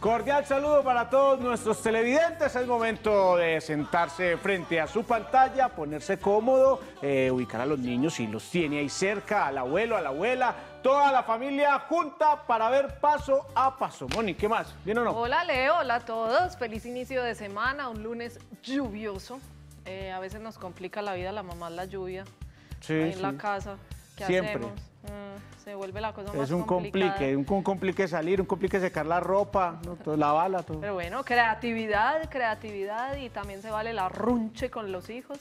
Cordial saludo para todos nuestros televidentes. Es momento de sentarse frente a su pantalla, ponerse cómodo, eh, ubicar a los niños si los tiene ahí cerca, al abuelo, a la abuela, toda la familia junta para ver paso a paso. Moni, ¿qué más? ¿Bien o no? Hola Leo, hola a todos. Feliz inicio de semana, un lunes lluvioso. Eh, a veces nos complica la vida la mamá la lluvia. ahí en la casa. ¿Qué Siempre. Mm, se vuelve la cosa es más un complique, un, complique salir, un complique secar la ropa, todo, la bala, todo. Pero bueno, creatividad, creatividad y también se vale la runche con los hijos.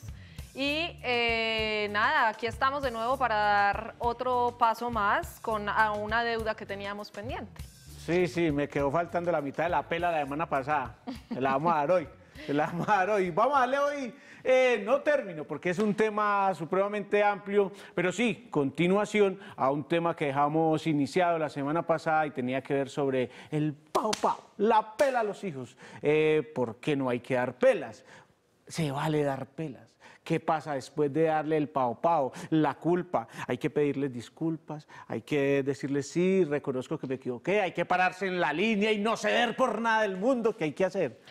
Y eh, nada, aquí estamos de nuevo para dar otro paso más con a una deuda que teníamos pendiente. Sí, sí, me quedó faltando la mitad de la pela de la semana pasada. Se la vamos a dar hoy. Se la vamos a dar hoy. Vamos a darle hoy eh, no termino porque es un tema supremamente amplio, pero sí, continuación a un tema que dejamos iniciado la semana pasada y tenía que ver sobre el pau pao, la pela a los hijos. Eh, ¿Por qué no hay que dar pelas? Se vale dar pelas. ¿Qué pasa después de darle el pao pao? La culpa. Hay que pedirles disculpas, hay que decirles sí, reconozco que me equivoqué, hay que pararse en la línea y no ceder por nada del mundo. ¿Qué hay que hacer?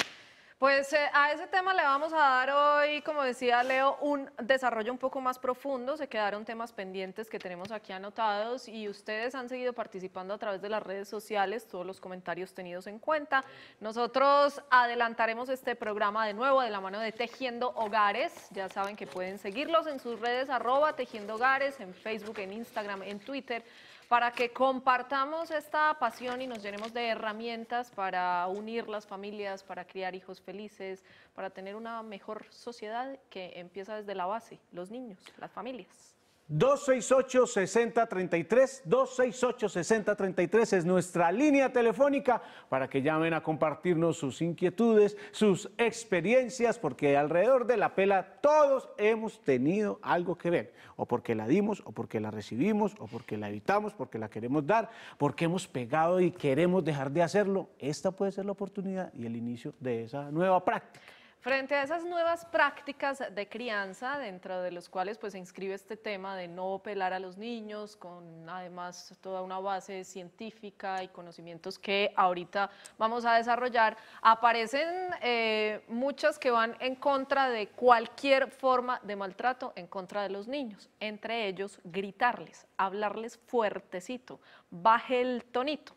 Pues eh, a ese tema le vamos a dar hoy, como decía Leo, un desarrollo un poco más profundo. Se quedaron temas pendientes que tenemos aquí anotados y ustedes han seguido participando a través de las redes sociales, todos los comentarios tenidos en cuenta. Nosotros adelantaremos este programa de nuevo de la mano de Tejiendo Hogares. Ya saben que pueden seguirlos en sus redes arroba Tejiendo Hogares, en Facebook, en Instagram, en Twitter para que compartamos esta pasión y nos llenemos de herramientas para unir las familias, para criar hijos felices, para tener una mejor sociedad que empieza desde la base, los niños, las familias. 268-6033, 268-6033 es nuestra línea telefónica para que llamen a compartirnos sus inquietudes, sus experiencias, porque alrededor de la pela todos hemos tenido algo que ver, o porque la dimos, o porque la recibimos, o porque la evitamos, porque la queremos dar, porque hemos pegado y queremos dejar de hacerlo. Esta puede ser la oportunidad y el inicio de esa nueva práctica. Frente a esas nuevas prácticas de crianza, dentro de los cuales pues, se inscribe este tema de no pelar a los niños, con además toda una base científica y conocimientos que ahorita vamos a desarrollar, aparecen eh, muchas que van en contra de cualquier forma de maltrato en contra de los niños, entre ellos gritarles, hablarles fuertecito, baje el tonito.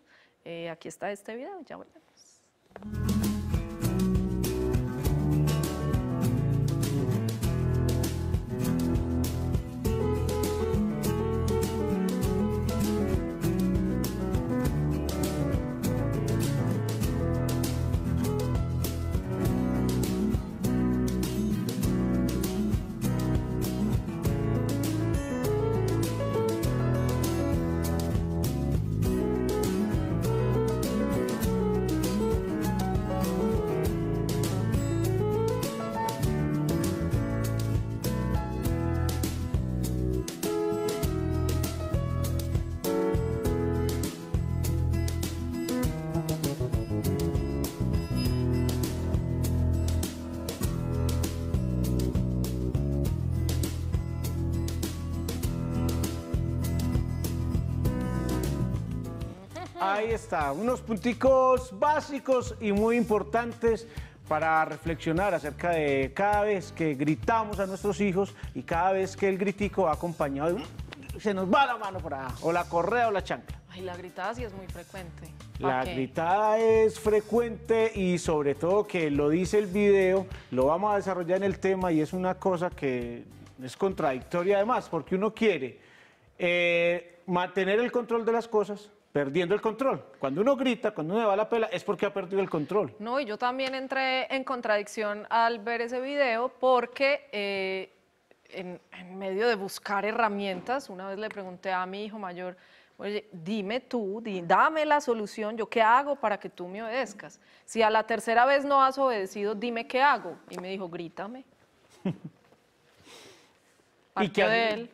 Eh, aquí está este video, ya volvemos. unos punticos básicos y muy importantes para reflexionar acerca de cada vez que gritamos a nuestros hijos y cada vez que el gritico va acompañado de un... se nos va la mano para o la correa o la chancla. Ay, la gritada sí es muy frecuente. La gritada es frecuente y sobre todo que lo dice el video, lo vamos a desarrollar en el tema y es una cosa que es contradictoria además, porque uno quiere eh, mantener el control de las cosas, perdiendo el control. Cuando uno grita, cuando uno le va la pela, es porque ha perdido el control. No, y yo también entré en contradicción al ver ese video porque eh, en, medio de buscar herramientas, una vez le pregunté a mi hijo mayor, oye, dime tú, dame la solución, yo qué hago para que tú me obedezcas. Si a la tercera vez no has obedecido, dime qué hago. Y me dijo, grítame. ¿Y que de él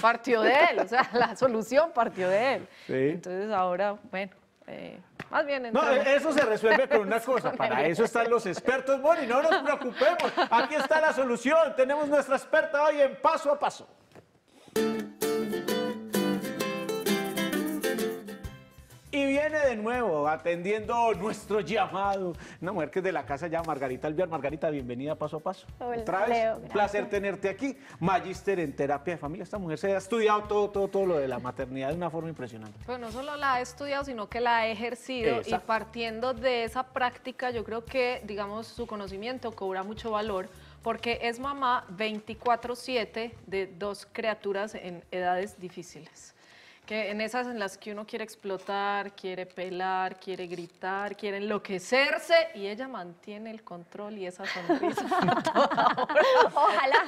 partió de él, o sea, la solución partió de él. Entonces ahora, bueno. Eh, más bien No, eso se resuelve con una cosa. Para eso están los expertos, y No nos preocupemos. Aquí está la solución. Tenemos nuestra experta hoy en paso a paso. viene de nuevo atendiendo nuestro llamado. Una mujer que es de la casa ya, Margarita Alviar. Margarita, bienvenida paso a paso. Hola, Leo, un placer tenerte aquí. Magíster en terapia de familia. Esta mujer se ha estudiado todo, todo, todo lo de la maternidad de una forma impresionante. Pues no solo la ha estudiado, sino que la ha ejercido y partiendo de esa práctica, yo creo que, digamos, su conocimiento cobra mucho valor porque es mamá 24/7 de dos criaturas en edades difíciles en esas en las que uno quiere explotar, quiere pelar, quiere gritar, quiere enloquecerse y ella mantiene el control y esa sonrisa. Ojalá.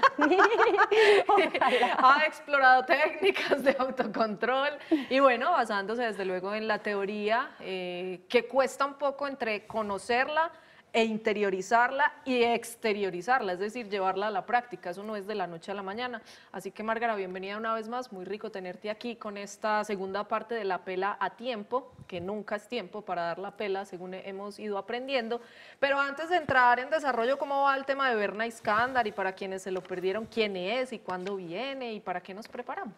Ha explorado técnicas de autocontrol y bueno, basándose desde luego en la teoría eh, que cuesta un poco entre conocerla e interiorizarla y exteriorizarla, es decir, llevarla a la práctica. Eso no es de la noche a la mañana. Así que, Márgara, bienvenida una vez más. Muy rico tenerte aquí con esta segunda parte de la pela a tiempo, que nunca es tiempo para dar la pela, según hemos ido aprendiendo. Pero antes de entrar en desarrollo, ¿cómo va el tema de Berna Iskandar? Y para quienes se lo perdieron, ¿quién es y cuándo viene y para qué nos preparamos?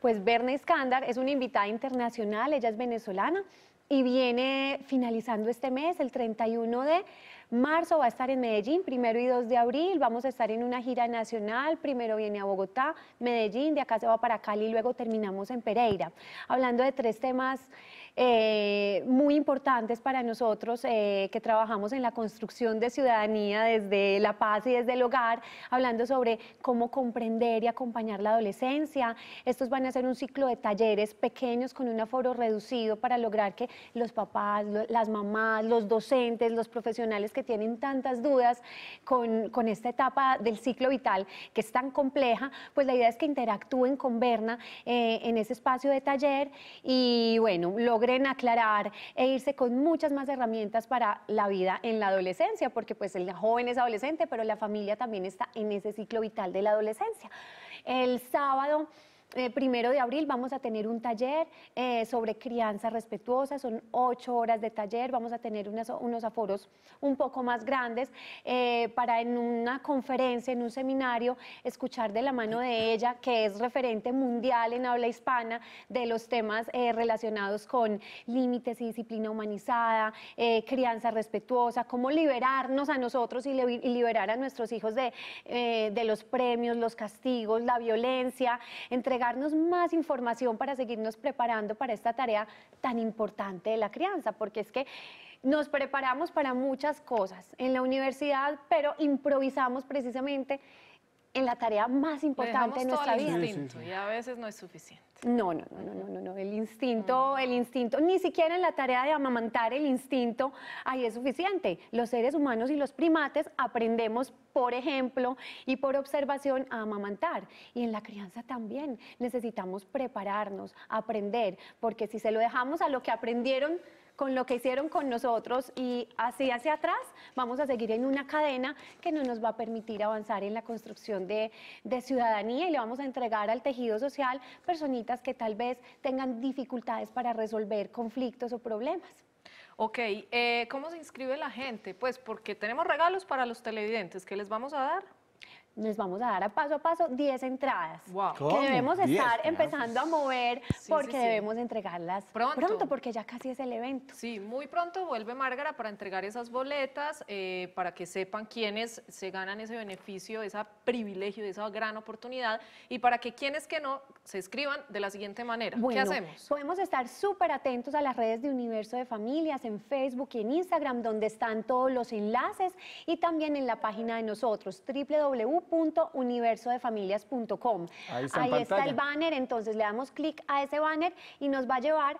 Pues Berna Iskandar es una invitada internacional, ella es venezolana y viene finalizando este mes, el 31 de Marzo va a estar en Medellín, primero y 2 de abril. Vamos a estar en una gira nacional. Primero viene a Bogotá, Medellín, de acá se va para Cali y luego terminamos en Pereira. Hablando de tres temas eh, muy importantes para nosotros eh, que trabajamos en la construcción de ciudadanía desde la paz y desde el hogar, hablando sobre cómo comprender y acompañar la adolescencia. Estos van a ser un ciclo de talleres pequeños con un aforo reducido para lograr que los papás, las mamás, los docentes, los profesionales que tienen tantas dudas con, esta etapa del ciclo vital que es tan compleja, pues la idea es que interactúen con Berna eh, en ese espacio de taller y bueno, logren logren aclarar e irse con muchas más herramientas para la vida en la adolescencia, porque pues el joven es adolescente, pero la familia también está en ese ciclo vital de la adolescencia. El sábado... Eh, primero de abril vamos a tener un taller eh, sobre crianza respetuosa, son ocho horas de taller, vamos a tener unos aforos un poco más grandes eh, para en una conferencia, en un seminario, escuchar de la mano de ella, que es referente mundial en habla hispana de los temas relacionados con límites y disciplina humanizada, crianza respetuosa, cómo liberarnos a nosotros y, liberar a nuestros hijos de, de los premios, los castigos, la violencia, entregar darnos más información para seguirnos preparando para esta tarea tan importante de la crianza, porque es que nos preparamos para muchas cosas en la universidad, pero improvisamos precisamente en la tarea más importante de nuestra vida. y a veces no es suficiente. No, no, no, no, no, no, El instinto, mm. el instinto, ni siquiera en la tarea de amamantar el instinto, ahí es suficiente. Los seres humanos y los primates aprendemos, por ejemplo, y por observación a amamantar. Y en la crianza también necesitamos prepararnos, aprender, porque si se lo dejamos a lo que aprendieron con lo que hicieron con nosotros y así hacia atrás vamos a seguir en una cadena que no nos va a permitir avanzar en la construcción de, ciudadanía y le vamos a entregar al tejido social personitas que tal vez tengan dificultades para resolver conflictos o problemas. Ok, eh, ¿cómo se inscribe la gente? Pues porque tenemos regalos para los televidentes, ¿qué les vamos a dar? les vamos a dar a paso a paso 10 entradas wow. que debemos estar empezando a mover porque debemos entregarlas pronto. porque ya casi es el evento. Sí, muy pronto vuelve Márgara para entregar esas boletas, eh, para que sepan quiénes se ganan ese beneficio, ese privilegio, esa gran oportunidad y para que quienes que no se escriban de la siguiente manera. ¿Qué hacemos? Podemos estar súper atentos a las redes de Universo de Familias en Facebook y en Instagram, donde están todos los enlaces y también en la página de nosotros, www universo Ahí, está, Ahí está el banner, entonces le damos clic a ese banner y nos va a llevar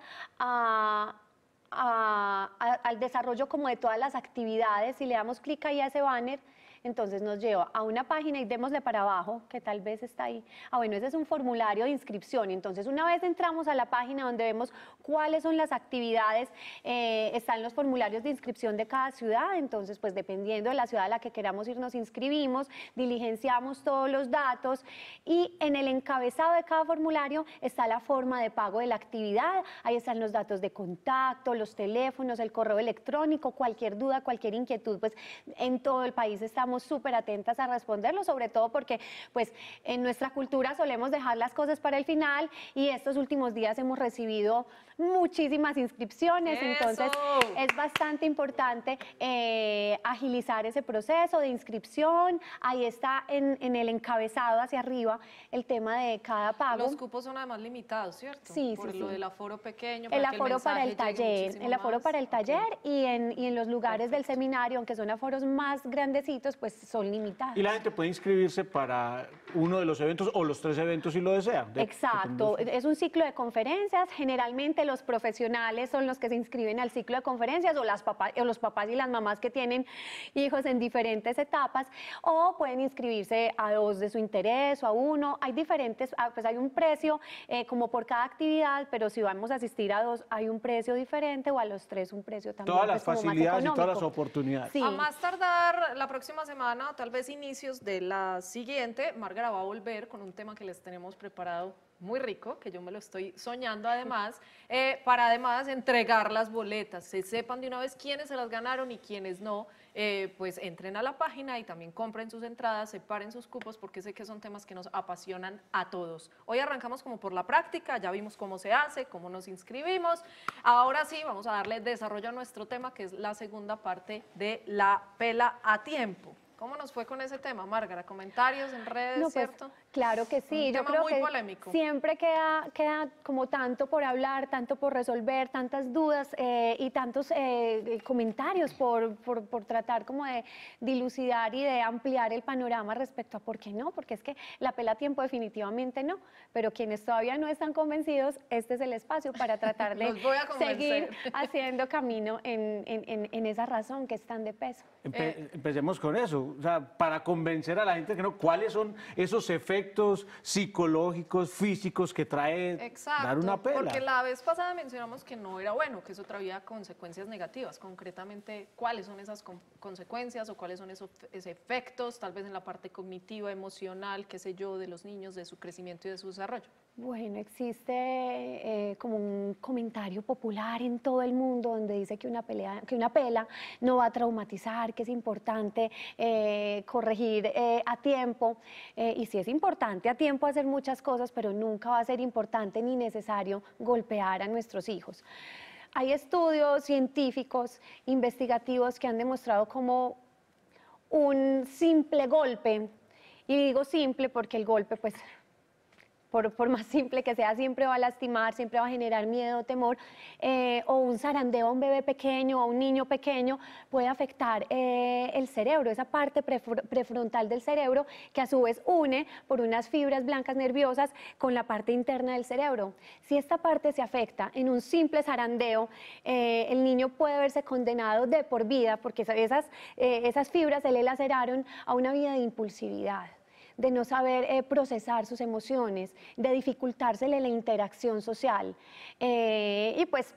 al desarrollo como de todas las actividades. Si le damos clic ahí a ese banner, entonces nos lleva a una página y démosle para abajo, que tal vez está ahí. Ah, bueno, ese es un formulario de inscripción. Entonces, una vez entramos a la página donde vemos cuáles son las actividades, eh, están los formularios de inscripción de cada ciudad, entonces, pues dependiendo de la ciudad a la que queramos ir, nos inscribimos, diligenciamos todos los datos y en el encabezado de cada formulario está la forma de pago de la actividad, ahí están los datos de contacto, los teléfonos, el correo electrónico, cualquier duda, cualquier inquietud, pues en todo el país estamos súper atentas a responderlo, sobre todo porque pues en nuestra cultura solemos dejar las cosas para el final y estos últimos días hemos recibido muchísimas inscripciones, entonces es bastante importante eh, agilizar ese proceso de inscripción, ahí está en, el encabezado hacia arriba el tema de cada pago. Los cupos son además limitados, ¿cierto? Sí, Por sí, lo del aforo pequeño. el aforo para el taller, el aforo para el taller y, en, los lugares del seminario, aunque son aforos más grandecitos, pues son limitadas. Y la gente puede inscribirse para uno de los eventos o los tres eventos si lo desean? Exacto, es un ciclo de conferencias. Generalmente los profesionales son los que se inscriben al ciclo de conferencias o, las papás, o los papás y las mamás que tienen hijos en diferentes etapas o pueden inscribirse a dos de su interés o a uno. Hay diferentes, ah, pues hay un precio eh, como por cada actividad, pero si vamos a asistir a dos hay un precio diferente o a los tres un precio también. Todas pues, las facilidades y todas las oportunidades. A más tardar la próxima semana semana, tal vez inicios de la siguiente, Margarita va a volver con un tema que les tenemos preparado muy rico, que yo me lo estoy soñando además, eh, para además entregar las boletas, se sepan de una vez quiénes se las ganaron y quiénes no, eh, pues entren a la página y también compren sus entradas, separen sus cupos, porque sé que son temas que nos apasionan a todos. Hoy arrancamos como por la práctica, ya vimos cómo se hace, cómo nos inscribimos, ahora sí vamos a darle desarrollo a nuestro tema, que es la segunda parte de la pela a tiempo. ¿Cómo nos fue con ese tema, Márgara? ¿Comentarios en redes, pues, cierto? claro que sí. Yo creo que siempre queda, queda como tanto por hablar, tanto por resolver, tantas dudas eh, y tantos eh, eh, comentarios por, por, tratar como de dilucidar y de ampliar el panorama respecto a por qué no, porque es que la pela tiempo definitivamente no, pero quienes todavía no están convencidos, este es el espacio para tratar de seguir haciendo camino en esa razón que es tan de peso. Eh, empecemos con eso, o sea, para convencer a la gente que no, cuáles son esos efectos psicológicos, físicos que trae dar una pela. Porque la vez pasada mencionamos que no era bueno, que eso traía consecuencias negativas. Concretamente, ¿cuáles son esas consecuencias o cuáles son esos, efectos, tal vez en la parte cognitiva, emocional, qué sé yo, de los niños, de su crecimiento y de su desarrollo? Bueno, existe eh, como un comentario popular en todo el mundo donde dice que una, pelea, que una pela no va a traumatizar, que es importante eh, corregir eh, a tiempo. Eh, y sí es importante a tiempo hacer muchas cosas, pero nunca va a ser importante ni necesario golpear a nuestros hijos. Hay estudios científicos, investigativos que han demostrado como un simple golpe, y digo simple porque el golpe pues por más simple que sea, siempre va a lastimar, siempre va a generar miedo, temor, eh, o un zarandeo a un bebé pequeño, o a un niño pequeño, puede afectar eh, el cerebro, esa parte prefrontal del cerebro, que a su vez une por unas fibras blancas nerviosas con la parte interna del cerebro. Si esta parte se afecta en un simple zarandeo, eh, el niño puede verse condenado de por vida, porque esas, esas fibras se le laceraron a una vida de impulsividad de no saber eh, procesar sus emociones, de dificultársele la interacción social. Eh, y pues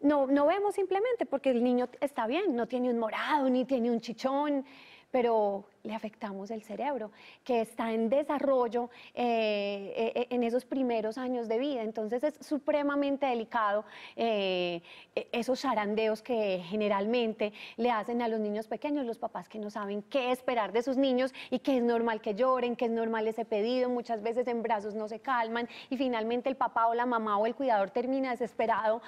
no, no vemos simplemente porque el niño está bien, no tiene un morado, ni tiene un chichón pero le afectamos el cerebro, que está en desarrollo eh, eh, en esos primeros años de vida. Entonces es supremamente delicado eh, e-, esos zarandeos que generalmente le hacen a los niños pequeños, los papás que no saben qué esperar de sus niños y que es normal que lloren, que es normal ese pedido, muchas veces en brazos no se calman y finalmente el papá o la mamá o el cuidador termina desesperado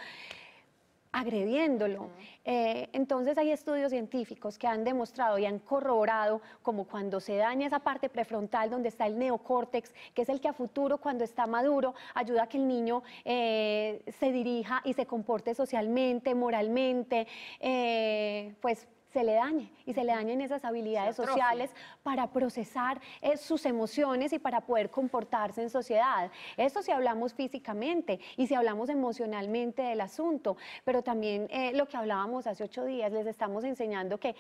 agrediéndolo. Eh, entonces hay estudios científicos que han demostrado y han corroborado como cuando se daña esa parte prefrontal donde está el neocórtex, que es el que a futuro cuando está maduro ayuda a que el niño eh, se dirija y se comporte socialmente, moralmente, eh, pues se le dañe y se le dañen esas habilidades sociales para procesar eh, sus emociones y para poder comportarse en sociedad. Eso si hablamos físicamente y si hablamos emocionalmente del asunto, pero también eh, lo que hablábamos hace ocho días, les estamos enseñando que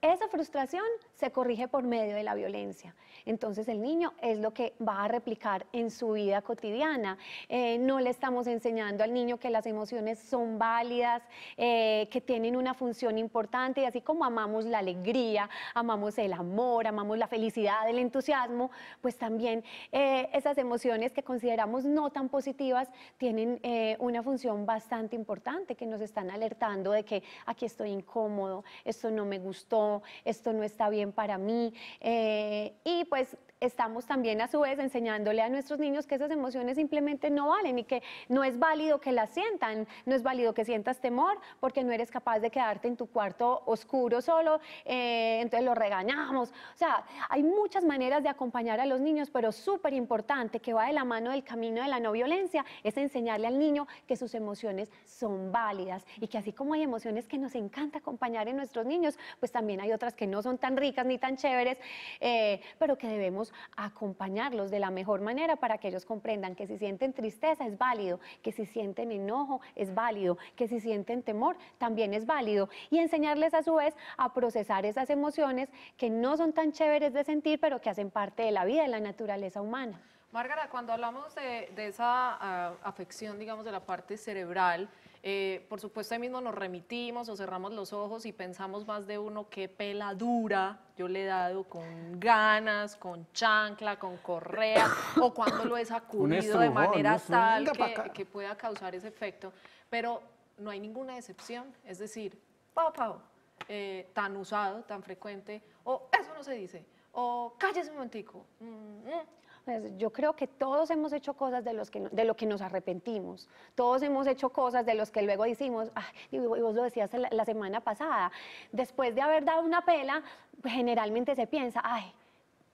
esa frustración se corrige por medio de la violencia. Entonces el niño es lo que va a replicar en su vida cotidiana. Eh, no le estamos enseñando al niño que las emociones son válidas, eh, que tienen una función importante y así como amamos la alegría, amamos el amor, amamos la felicidad, el entusiasmo, pues también eh, esas emociones que consideramos no tan positivas tienen una función bastante importante que nos están alertando de que aquí estoy incómodo, esto no me gustó esto no está bien para mí. Eh, y pues estamos también a su vez enseñándole a nuestros niños que esas emociones simplemente no valen y que no es válido que las sientan, no es válido que sientas temor porque no eres capaz de quedarte en tu cuarto oscuro solo, eh, entonces lo regañamos. O sea, hay muchas maneras de acompañar a los niños, pero súper importante que va de la mano del camino de la no violencia es enseñarle al niño que sus emociones son válidas y que así como hay emociones que nos encanta acompañar en nuestros niños, pues también hay otras que no son tan ricas ni tan chéveres, eh, pero que debemos acompañarlos de la mejor manera para que ellos comprendan que si sienten tristeza es válido, que si sienten enojo es válido, que si sienten temor también es válido. Y enseñarles a su vez a procesar esas emociones que no son tan chéveres de sentir, pero que hacen parte de la vida, de la naturaleza humana. Márgara, cuando hablamos de, esa ah, afección, digamos, de la parte cerebral, eh, por supuesto, ahí mismo nos remitimos o cerramos los ojos y pensamos más de uno, qué peladura yo le he dado con ganas, con chancla, con correa, o cuando lo he sacudido de manera tal que, pueda causar ese efecto. Pero no hay ninguna excepción, es decir, pao, pao, eh, tan usado, tan frecuente, o eso no se dice, o cállese un momentico, mm, mm, pues, yo creo que todos hemos hecho cosas de, los que, de lo que nos arrepentimos. Todos hemos hecho cosas de los que luego decimos, y vos lo decías la, semana pasada, después de haber dado una pela, generalmente se piensa, ay,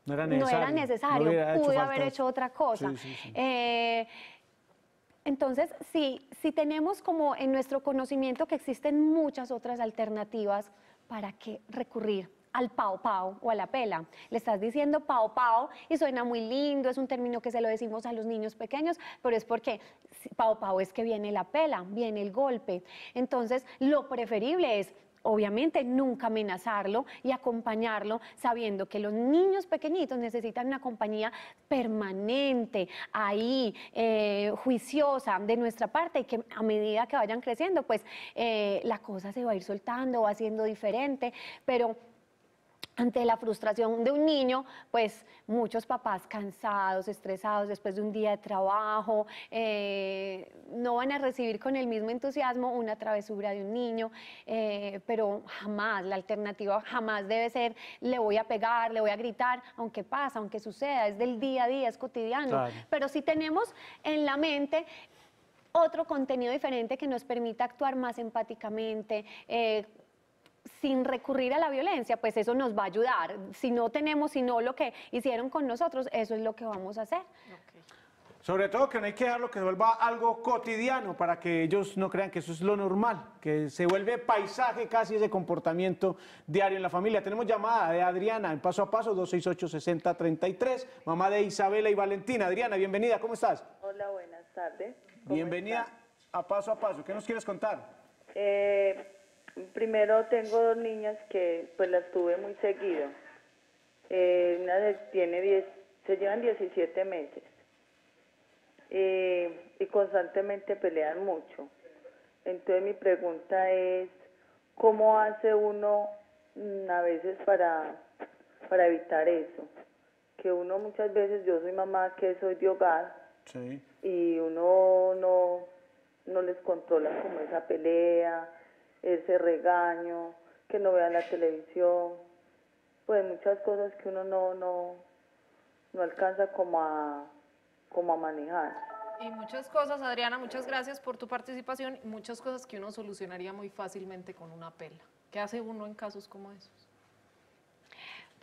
no era necesario, pude haber hecho otra cosa. Eh, entonces, sí, si tenemos como en nuestro conocimiento que existen muchas otras alternativas, ¿para qué recurrir al pao pao o a la pela. Le estás diciendo pao pao y suena muy lindo, es un término que se lo decimos a los niños pequeños, pero es porque pao pao es que viene la pela, viene el golpe. Entonces, lo preferible es obviamente nunca amenazarlo y acompañarlo sabiendo que los niños pequeñitos necesitan una compañía permanente, ahí, eh, juiciosa de nuestra parte y que a medida que vayan creciendo, pues eh, la cosa se va a ir soltando, va siendo diferente, pero ante la frustración de un niño, pues muchos papás cansados, estresados, después de un día de trabajo, eh, no van a recibir con el mismo entusiasmo una travesura de un niño, eh, pero jamás, la alternativa jamás debe ser le voy a pegar, le voy a gritar, aunque pasa, aunque suceda, es del día a día, es cotidiano. Pero si tenemos en la mente otro contenido diferente que nos permita actuar más empáticamente, eh, sin recurrir a la violencia, pues eso nos va a ayudar. Si no tenemos, si no lo que hicieron con nosotros, eso es lo que vamos a hacer. Sobre todo que no hay que lo que vuelva algo cotidiano para que ellos no crean que eso es lo normal, que se vuelve paisaje casi ese comportamiento diario en la familia. Tenemos llamada de Adriana en paso a paso 268-6033, mamá de Isabela y Valentina. Adriana, bienvenida, ¿cómo estás? Hola, buenas tardes. Bienvenida a paso a paso. ¿Qué nos quieres contar? Eh, Primero tengo dos niñas que pues las tuve muy seguido. Eh, una de, tiene 10, se llevan 17 meses eh, y constantemente pelean mucho. Entonces mi pregunta es, ¿cómo hace uno mm, a veces para, evitar eso? Que uno muchas veces, yo soy mamá que soy de hogar y uno no, no les controla como esa pelea ese regaño, que no vean la televisión, pues muchas cosas que uno no, no, no alcanza como a, como a manejar. Y muchas cosas, Adriana, muchas gracias por tu participación. Muchas cosas que uno solucionaría muy fácilmente con una pela. ¿Qué hace uno en casos como esos?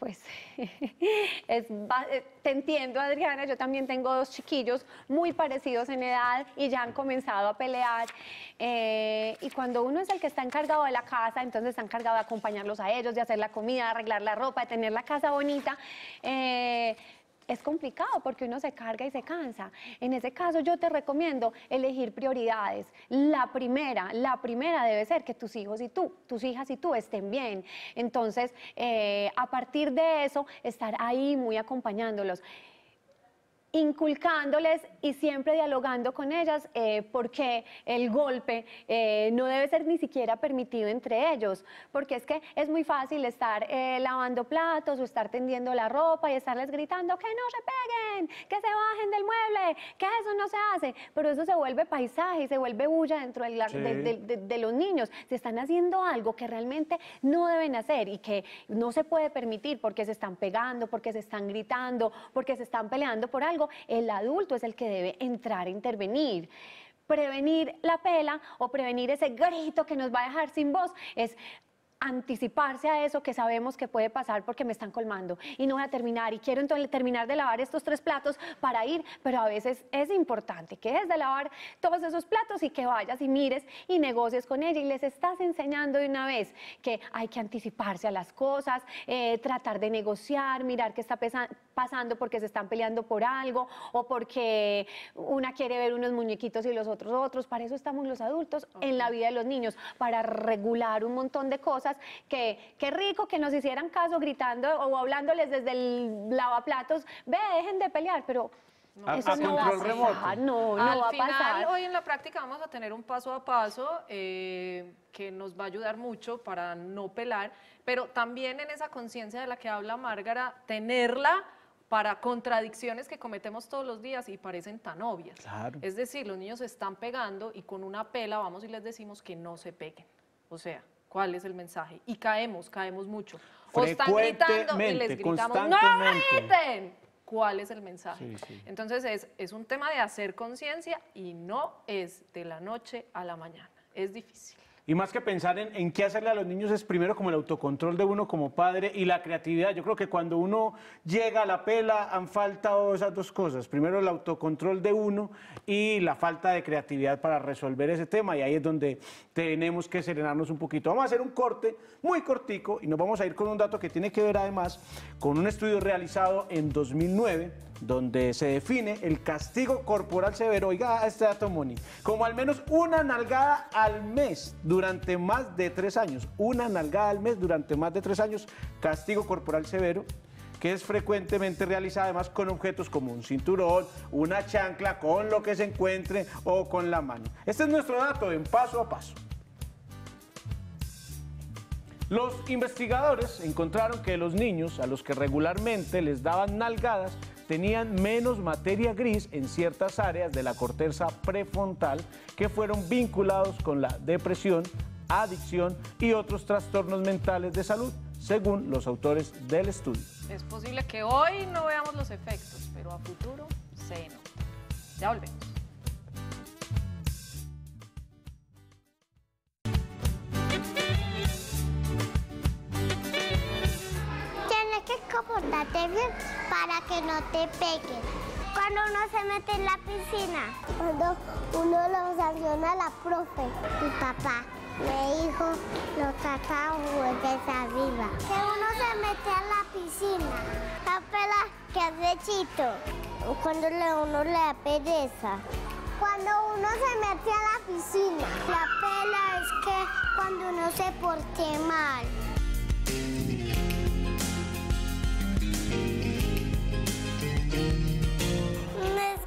pues eh, te entiendo Adriana, yo también tengo dos chiquillos muy parecidos en edad y ya han comenzado a pelear. Eh, y cuando uno es el que está encargado de la casa, entonces está encargado de acompañarlos a ellos, de hacer la comida, arreglar la ropa, de tener la casa bonita. Eh, es complicado porque uno se carga y se cansa. En ese caso yo te recomiendo elegir prioridades. La primera, la primera debe ser que tus hijos y tú, tus hijas y tú estén bien. Entonces, eh, a partir de eso, estar ahí muy acompañándolos inculcándoles y siempre dialogando con ellas eh, porque el golpe eh, no debe ser ni siquiera permitido entre ellos, porque es que es muy fácil estar eh, lavando platos o estar tendiendo la ropa y estarles gritando que no se peguen, que se bajen del mueble, que eso no se hace, pero eso se vuelve paisaje y se vuelve bulla dentro de los niños, se están haciendo algo que realmente no deben hacer y que no se puede permitir porque se están pegando, porque se están gritando, porque se están peleando por algo el adulto es el que debe entrar a intervenir prevenir la pela o prevenir ese grito que nos va a dejar sin voz es anticiparse a eso que sabemos que puede pasar porque me están colmando y no voy a terminar y quiero entonces terminar de lavar estos tres platos para ir, pero a veces es importante que es de lavar todos esos platos y que vayas y mires y negocies con ella y les estás enseñando de una vez que hay que anticiparse a las cosas, eh, tratar de negociar, mirar que está pasando porque se están peleando por algo o porque una quiere ver unos muñequitos y los otros otros. Para eso estamos los adultos en la vida de los niños, para regular un montón de cosas que qué rico que nos hicieran caso gritando o hablándoles desde el lavaplatos, ve, dejen de pelear, pero eso no va a pasar. Ah, no, no va a pasar. hoy en la práctica vamos a tener un paso a paso eh, que nos va a ayudar mucho para no pelar, pero también en esa conciencia de la que habla Márgara, tenerla para contradicciones que cometemos todos los días y parecen tan obvias. Es decir, los niños se están pegando y con una pela vamos y les decimos que no se peguen. O sea, ¿cuál es el mensaje? Y caemos, caemos mucho. O están gritando y les gritamos, ¡no griten! ¿Cuál es el mensaje? Entonces es, es un tema de hacer conciencia y no es de la noche a la mañana. Es difícil. Y más que pensar en, qué hacerle a los niños es primero como el autocontrol de uno como padre y la creatividad. Yo creo que cuando uno llega a la pela han faltado esas dos cosas. Primero el autocontrol de uno y la falta de creatividad para resolver ese tema. Y ahí es donde tenemos que serenarnos un poquito. Vamos a hacer un corte muy cortico y nos vamos a ir con un dato que tiene que ver además con un estudio realizado en 2009 donde se define el castigo corporal severo, oiga este dato, Moni, como al menos una nalgada al mes durante más de tres años, una nalgada al mes durante más de tres años, castigo corporal severo, que es frecuentemente realizada además con objetos como un cinturón, una chancla, con lo que se encuentre o con la mano. Este es nuestro dato en paso a paso. Los investigadores encontraron que los niños a los que regularmente les daban nalgadas tenían menos materia gris en ciertas áreas de la corteza prefrontal que fueron vinculados con la depresión, adicción y otros trastornos mentales de salud, según los autores del estudio. Es posible que hoy no veamos los efectos, pero a futuro se nota. Ya volvemos. que bien para que no te peguen. Cuando uno se mete en la piscina. Cuando uno lo sanciona la profe. Mi papá me dijo, lo que de arriba. Que uno se mete a la piscina. La pela que hace chito. Cuando uno le da Cuando uno se mete a la piscina. La pela es que cuando uno se porte mal.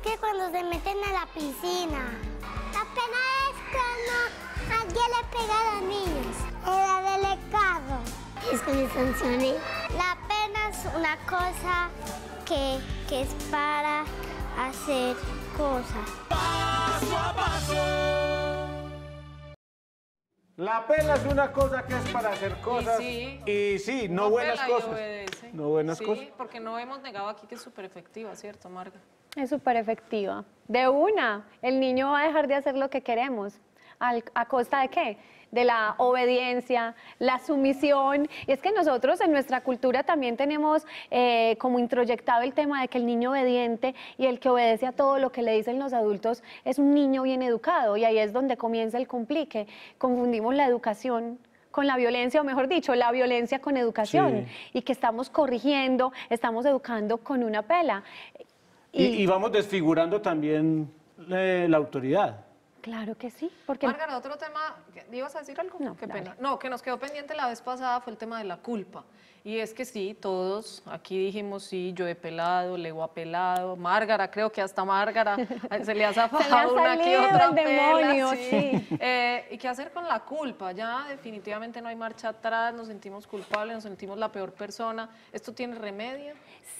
que cuando se meten a la piscina. La pena es cuando alguien le pega a los niños. Era delicado. Es que me sancioné. La pena es una cosa que, que es para hacer cosas. Paso a paso. La pena es una cosa que es para hacer cosas. Y sí, no, buenas cosas. No buenas sí, cosas. Porque no hemos negado aquí que es súper efectiva, ¿cierto, Marga? Es súper efectiva. De una, el niño va a dejar de hacer lo que queremos. ¿A costa de qué? De la obediencia, la sumisión. Y es que nosotros en nuestra cultura también tenemos eh, como introyectado el tema de que el niño obediente y el que obedece a todo lo que le dicen los adultos es un niño bien educado. Y ahí es donde comienza el complique. Confundimos la educación con la violencia, o mejor dicho, la violencia con educación, y que estamos corrigiendo, estamos educando con una pela. Y, vamos desfigurando también eh, la autoridad. Claro que sí. Porque... Margarita, otro tema, ¿ibas a decir algo? No, no, que nos quedó pendiente la vez pasada fue el tema de la culpa. Y es que sí, todos aquí dijimos, sí, yo he pelado, Leo ha pelado, Márgara, creo que hasta Márgara se le ha zafado una que otra el demonio, sí. Eh, ¿Y qué hacer con la culpa? Ya definitivamente no hay marcha atrás, nos sentimos culpables, nos sentimos la peor persona. ¿Esto tiene remedio?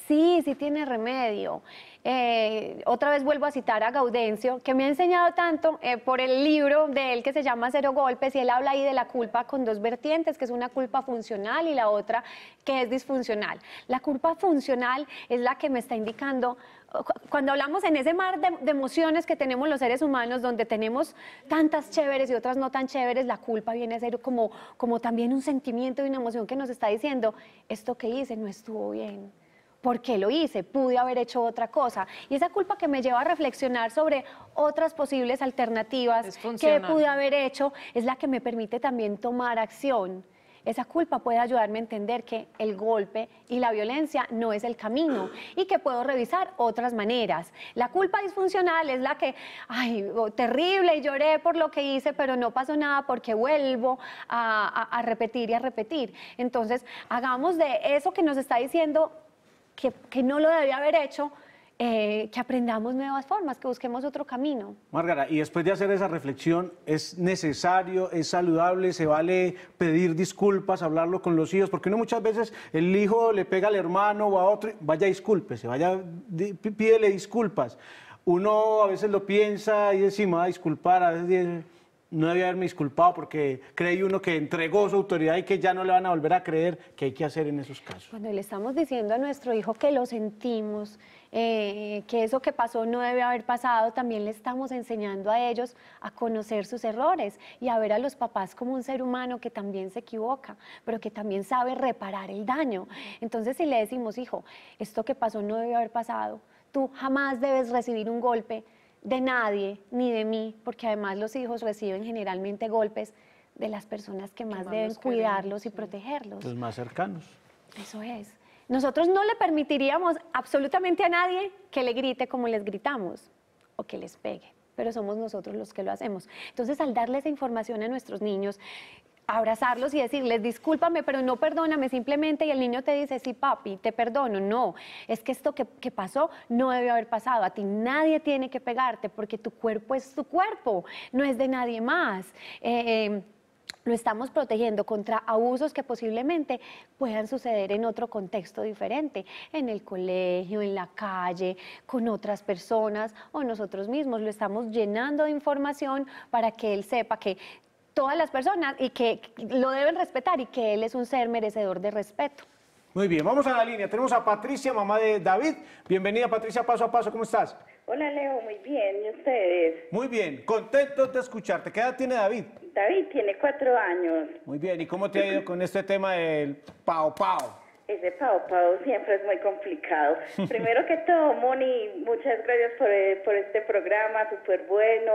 Sí, sí tiene remedio. Eh, otra vez vuelvo a citar a Gaudencio, que me ha enseñado tanto eh, por el libro de él que se llama Cero Golpes, y él habla ahí de la culpa con dos vertientes, que es una culpa funcional y la otra que es disfuncional. La culpa funcional es la que me está indicando oh, cuando hablamos en ese mar de, emociones que tenemos los seres humanos, donde tenemos tantas chéveres y otras no tan chéveres, la culpa viene a ser como, como también un sentimiento y una emoción que nos está diciendo, esto que hice no estuvo bien ¿por qué lo hice? Pude haber hecho otra cosa. Y esa culpa que me lleva a reflexionar sobre otras posibles alternativas que pude haber hecho es la que me permite también tomar acción. Esa culpa puede ayudarme a entender que el golpe y la violencia no es el camino y que puedo revisar otras maneras. La culpa disfuncional es la que, ay, oh, terrible, lloré por lo que hice, pero no pasó nada porque vuelvo a, repetir y a repetir. Entonces, hagamos de eso que nos está diciendo que, no lo debía haber hecho, eh, que aprendamos nuevas formas, que busquemos otro camino. Márgara, y después de hacer esa reflexión, ¿es necesario, es saludable, se vale pedir disculpas, hablarlo con los hijos? Porque uno muchas veces el hijo le pega al hermano o a otro, vaya discúlpese, vaya, pídele disculpas. Uno a veces lo piensa y encima a disculpar, a veces no debía haberme disculpado porque creí uno que entregó su autoridad y que ya no le van a volver a creer que hay que hacer en esos casos. Cuando le estamos diciendo a nuestro hijo que lo sentimos, eh, que eso que pasó no debe haber pasado, también le estamos enseñando a ellos a conocer sus errores y a ver a los papás como un ser humano que también se equivoca, pero que también sabe reparar el daño. Entonces, si le decimos, hijo, esto que pasó no debe haber pasado, tú jamás debes recibir un golpe de nadie, ni de mí, porque además los hijos reciben generalmente golpes de las personas que más, deben cuidarlos y protegerlos. Los más cercanos. Eso es. Nosotros no le permitiríamos absolutamente a nadie que le grite como les gritamos o que les pegue, pero somos nosotros los que lo hacemos. Entonces, al darle esa información a nuestros niños, abrazarlos y decirles, discúlpame, pero no perdóname simplemente y el niño te dice, sí, papi, te perdono. No, es que esto que, pasó no debe haber pasado. A ti nadie tiene que pegarte porque tu cuerpo es tu cuerpo, no es de nadie más. Eh, eh, lo estamos protegiendo contra abusos que posiblemente puedan suceder en otro contexto diferente, en el colegio, en la calle, con otras personas o nosotros mismos. Lo estamos llenando de información para que él sepa que todas las personas y que lo deben respetar y que él es un ser merecedor de respeto. Muy bien, vamos a la línea. Tenemos a Patricia, mamá de David. Bienvenida, Patricia, paso a paso. ¿Cómo estás? Hola, Leo. Muy bien. ¿Y ustedes? Muy bien. Contentos de escucharte. ¿Qué edad tiene David? David tiene cuatro años. Muy bien. ¿Y cómo te ha ido con este tema del pao pao? Ese Pau Pau siempre es muy complicado. Primero que todo, Moni, muchas gracias por, eh, por este programa, súper bueno.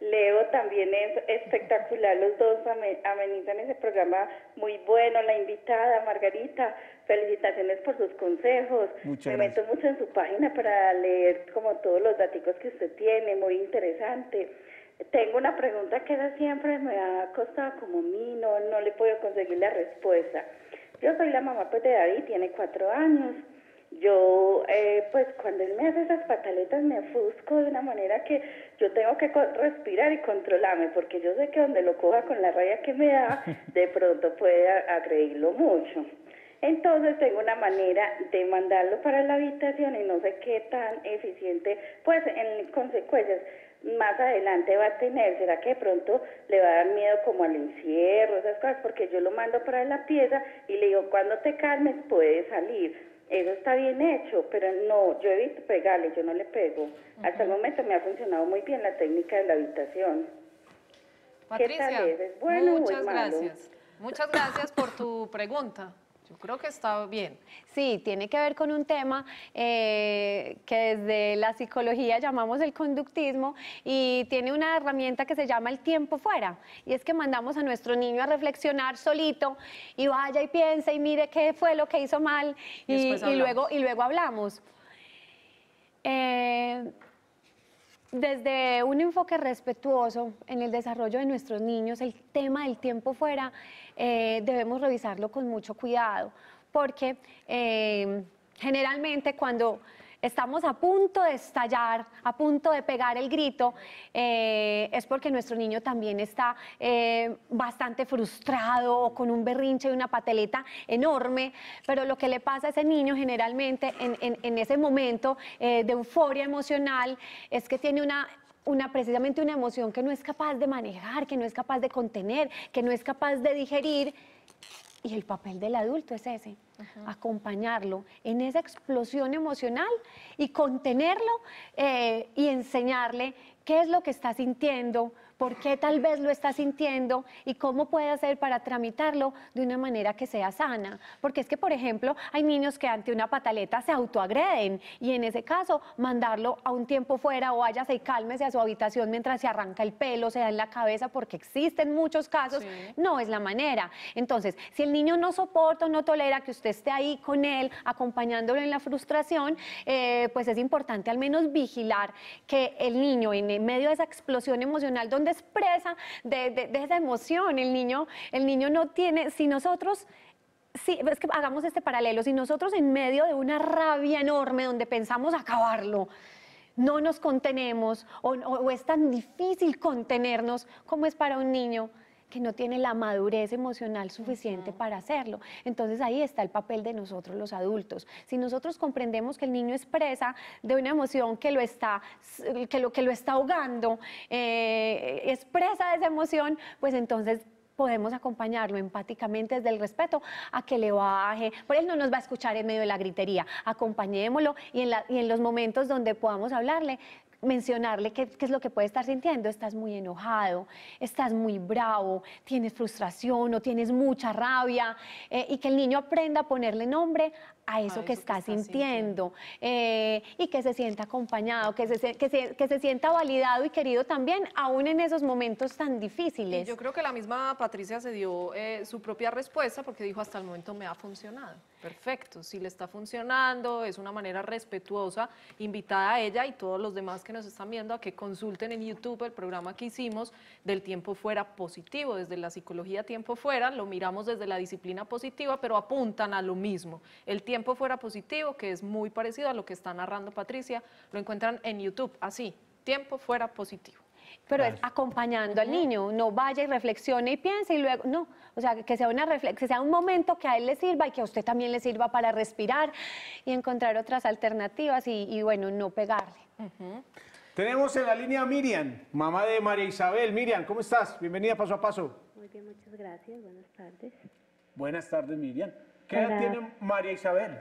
Leo también es espectacular, los dos amenizan ese programa muy bueno, la invitada Margarita, felicitaciones por sus consejos, me meto mucho en su página para leer como todos los datos que usted tiene, muy interesante. Tengo una pregunta que da siempre me ha costado como mí, no, no le puedo conseguir la respuesta. Yo soy la mamá pues, de David, tiene cuatro años yo, eh, pues cuando él me hace esas pataletas me ofusco de una manera que yo tengo que respirar y controlarme, porque yo sé que donde lo coja con la raya que me da, de pronto puede agredirlo mucho. Entonces tengo una manera de mandarlo para la habitación y no sé qué tan eficiente, pues en consecuencias más adelante va a tener, será que de pronto le va a dar miedo como al encierro, esas cosas, porque yo lo mando para la pieza y le digo, cuando te calmes puedes salir eso está bien hecho, pero no, yo evito pegarle, yo no le pego. Hasta el momento me ha funcionado muy bien la técnica de la habitación. Patricia, muchas gracias. Muchas gracias por tu pregunta. Yo creo que está bien. Sí, tiene que ver con un tema eh, que desde la psicología llamamos el conductismo y tiene una herramienta que se llama el tiempo fuera. Y es que mandamos a nuestro niño a reflexionar solito y vaya y piensa y mire qué fue lo que hizo mal y, luego, y luego hablamos. Eh, desde un enfoque respetuoso en el desarrollo de nuestros niños, el tema del tiempo fuera eh, debemos revisarlo con mucho cuidado, porque eh, generalmente cuando estamos a punto de estallar, a punto de pegar el grito, eh, es porque nuestro niño también está eh, bastante frustrado o con un berrinche y una pateleta enorme, pero lo que le pasa a ese niño generalmente en, ese momento eh, de euforia emocional es que tiene una una, precisamente una emoción que no es capaz de manejar, que no es capaz de contener, que no es capaz de digerir. Y el papel del adulto es ese, acompañarlo en esa explosión emocional y contenerlo eh, y enseñarle qué es lo que está sintiendo, por qué tal vez lo está sintiendo y cómo puede hacer para tramitarlo de una manera que sea sana. Porque es que, por ejemplo, hay niños que ante una pataleta se autoagreden y en ese caso mandarlo a un tiempo fuera o váyase y cálmese a su habitación mientras se arranca el pelo, se da en la cabeza, porque existen muchos casos, no es la manera. Entonces, si el niño no soporta o no tolera que usted esté ahí con él, acompañándolo en la frustración, eh, pues es importante al menos vigilar que el niño en medio de esa explosión emocional donde despresa expresa de, esa emoción. El niño, el niño no tiene, si nosotros si es que hagamos este paralelo. Si nosotros en medio de una rabia enorme donde pensamos acabarlo, no nos contenemos o es tan difícil contenernos como es para un niño que no tiene la madurez emocional suficiente para hacerlo. Entonces ahí está el papel de nosotros los adultos. Si nosotros comprendemos que el niño expresa de una emoción que lo está, que lo, que lo está ahogando, eh, expresa esa emoción, pues entonces podemos acompañarlo empáticamente desde el respeto a que le baje, por él no nos va a escuchar en medio de la gritería, acompañémoslo y en, y en los momentos donde podamos hablarle, mencionarle qué, es lo que puede estar sintiendo. Estás muy enojado, estás muy bravo, tienes frustración o tienes mucha rabia eh, y que el niño aprenda a ponerle nombre a eso, que, está sintiendo, eh, y que se sienta acompañado, que se, que, se, sienta validado y querido también, aún en esos momentos tan difíciles. yo creo que la misma Patricia se dio eh, su propia respuesta porque dijo hasta el momento me ha funcionado. Perfecto, si le está funcionando, es una manera respetuosa, invitada a ella y todos los demás que nos están viendo a que consulten en YouTube el programa que hicimos del tiempo fuera positivo, desde la psicología tiempo fuera, lo miramos desde la disciplina positiva, pero apuntan a lo mismo. El tiempo fuera positivo, que es muy parecido a lo que está narrando Patricia, lo encuentran en YouTube, así, tiempo fuera positivo pero es acompañando al niño, no vaya y reflexione y piense y luego, no, o sea, que sea, una que sea un momento que a él le sirva y que a usted también le sirva para respirar y encontrar otras alternativas y, bueno, no pegarle. Tenemos en la línea Miriam, mamá de María Isabel. Miriam, ¿cómo estás? Bienvenida paso a paso. Muy bien, muchas gracias. Buenas tardes. Buenas tardes, Miriam. ¿Qué edad tiene María Isabel?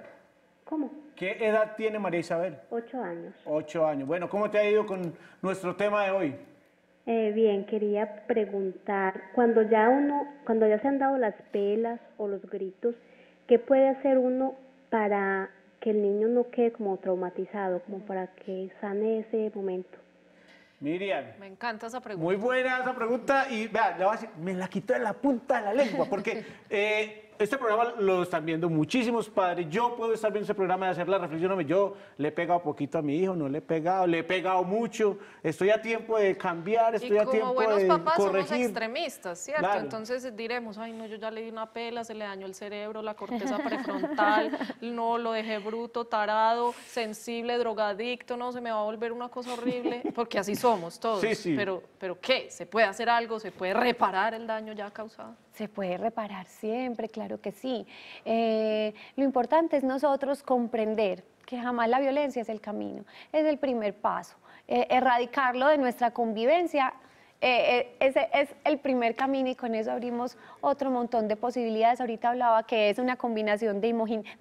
¿Cómo? ¿Qué edad tiene María Isabel? Ocho años. Ocho años. Bueno, ¿cómo te ha ido con nuestro tema de hoy? Eh, bien, quería preguntar, cuando ya uno, cuando ya se han dado las pelas o los gritos, ¿qué puede hacer uno para que el niño no quede como traumatizado, como para que sane ese momento? Miriam. Me encanta esa pregunta. Muy buena esa pregunta y vea, me la quito de la punta de la lengua, porque eh, este programa lo están viendo muchísimos padres. Yo puedo estar viendo ese programa de hacer la reflexión. Yo le he pegado poquito a mi hijo, no le he pegado, le he pegado mucho. Estoy a tiempo de cambiar, estoy a tiempo de corregir. como buenos papás somos extremistas, ¿cierto? Entonces diremos, ay, no, yo ya le di una pela, se le dañó el cerebro, la corteza prefrontal, no, lo dejé bruto, tarado, sensible, drogadicto, no, se me va a volver una cosa horrible, porque así somos todos. Sí, sí. Pero, pero ¿qué? ¿Se puede hacer algo? ¿Se puede reparar el daño ya causado? Se puede reparar siempre, claro que sí. Eh, lo importante es nosotros comprender que jamás la violencia es el camino, es el primer paso. Eh, erradicarlo de nuestra convivencia eh, ese es el primer camino y con eso abrimos otro montón de posibilidades. Ahorita hablaba que es una combinación de,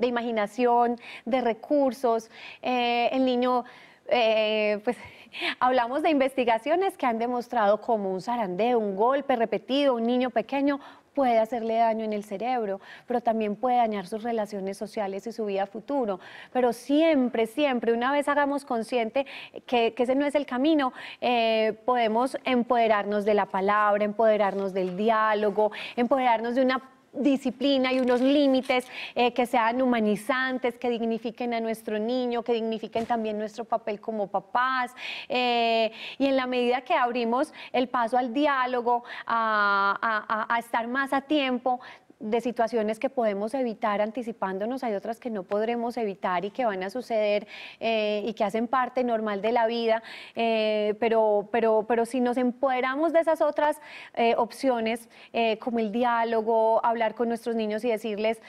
imaginación, de recursos. el niño, pues hablamos de investigaciones que han demostrado como un zarandeo, un golpe repetido, un niño pequeño puede hacerle daño en el cerebro, pero también puede dañar sus relaciones sociales y su vida futuro. Pero siempre, siempre, una vez hagamos consciente que, ese no es el camino, eh, podemos empoderarnos de la palabra, empoderarnos del diálogo, empoderarnos de una disciplina y unos límites eh, que sean humanizantes, que dignifiquen a nuestro niño, que dignifiquen también nuestro papel como papás. Eh, y en la medida que abrimos el paso al diálogo, a estar más a tiempo, de situaciones que podemos evitar anticipándonos, hay otras que no podremos evitar y que van a suceder eh, y que hacen parte normal de la vida, eh, pero, pero, pero si nos empoderamos de esas otras eh, opciones, como el diálogo, hablar con nuestros niños y decirles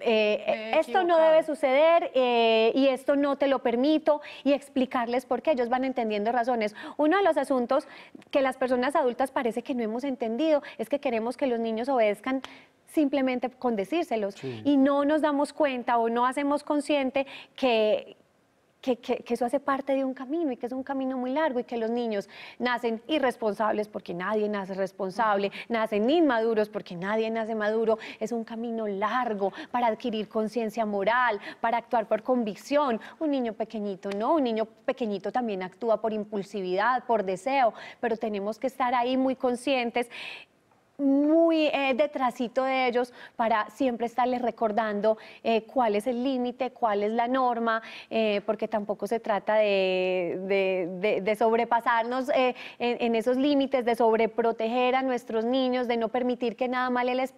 eh, esto no debe suceder eh, y esto no te lo permito y explicarles por qué ellos van entendiendo razones. Uno de los asuntos que las personas adultas parece que no hemos entendido es que queremos que los niños obedezcan simplemente con decírselos y no nos damos cuenta o no hacemos consciente que, que, eso hace parte de un camino y que es un camino muy largo y que los niños nacen irresponsables porque nadie nace responsable, nacen inmaduros porque nadie nace maduro. Es un camino largo para adquirir conciencia moral, para actuar por convicción. Un niño pequeñito no, un niño pequeñito también actúa por impulsividad, por deseo, pero tenemos que estar ahí muy conscientes muy eh, detrásito de ellos para siempre estarles recordando eh, cuál es el límite, cuál es la norma, eh, porque tampoco se trata de, sobrepasarnos en, esos límites, de sobreproteger a nuestros niños, de no permitir que nada malo les,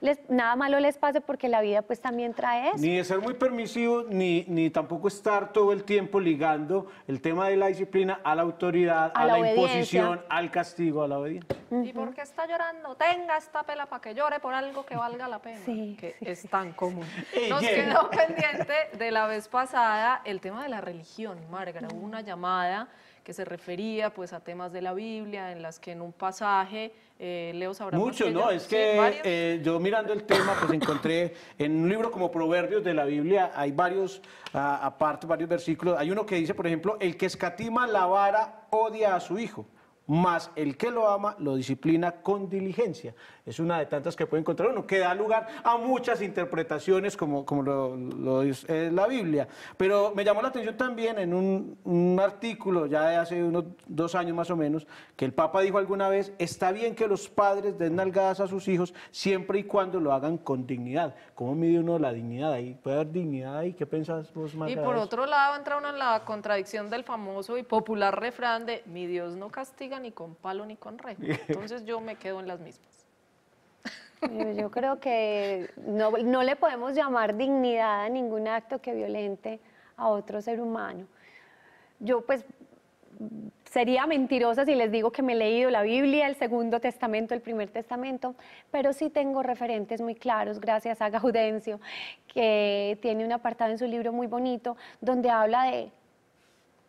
les, nada malo les pase, porque la vida pues también trae eso. Ni de ser muy permisivo, ni, ni tampoco estar todo el tiempo ligando el tema de la disciplina a la autoridad, a, la, la imposición, al castigo, a la obediencia. ¿Y por qué está llorando tenga esta pela para que llore por algo que valga la pena. que es tan común. Nos quedó pendiente de la vez pasada el tema de la religión, Margarita. Hubo una llamada que se refería pues a temas de la Biblia en las que en un pasaje eh, Leo sabrá mucho no es que eh, yo mirando el tema pues encontré en un libro como Proverbios de la Biblia hay varios aparte varios versículos hay uno que dice por ejemplo el que escatima la vara odia a su hijo más el que lo ama lo disciplina con diligencia es una de tantas que puede encontrar uno, que da lugar a muchas interpretaciones como, lo, dice eh, la Biblia. Pero me llamó la atención también en un, artículo ya de hace unos dos años más o menos, que el Papa dijo alguna vez, está bien que los padres den nalgadas a sus hijos siempre y cuando lo hagan con dignidad. ¿Cómo mide uno la dignidad ahí? ¿Puede haber dignidad ahí? ¿Qué pensás vos, más? Y por otro lado entra uno en la contradicción del famoso y popular refrán de mi Dios no castiga ni con palo ni con rey. Entonces yo me quedo en las mismas. Yo, creo que no, no, le podemos llamar dignidad a ningún acto que violente a otro ser humano. Yo pues sería mentirosa si les digo que me he leído la Biblia, el Segundo Testamento, el Primer Testamento, pero sí tengo referentes muy claros, gracias a Gaudencio, que tiene un apartado en su libro muy bonito donde habla de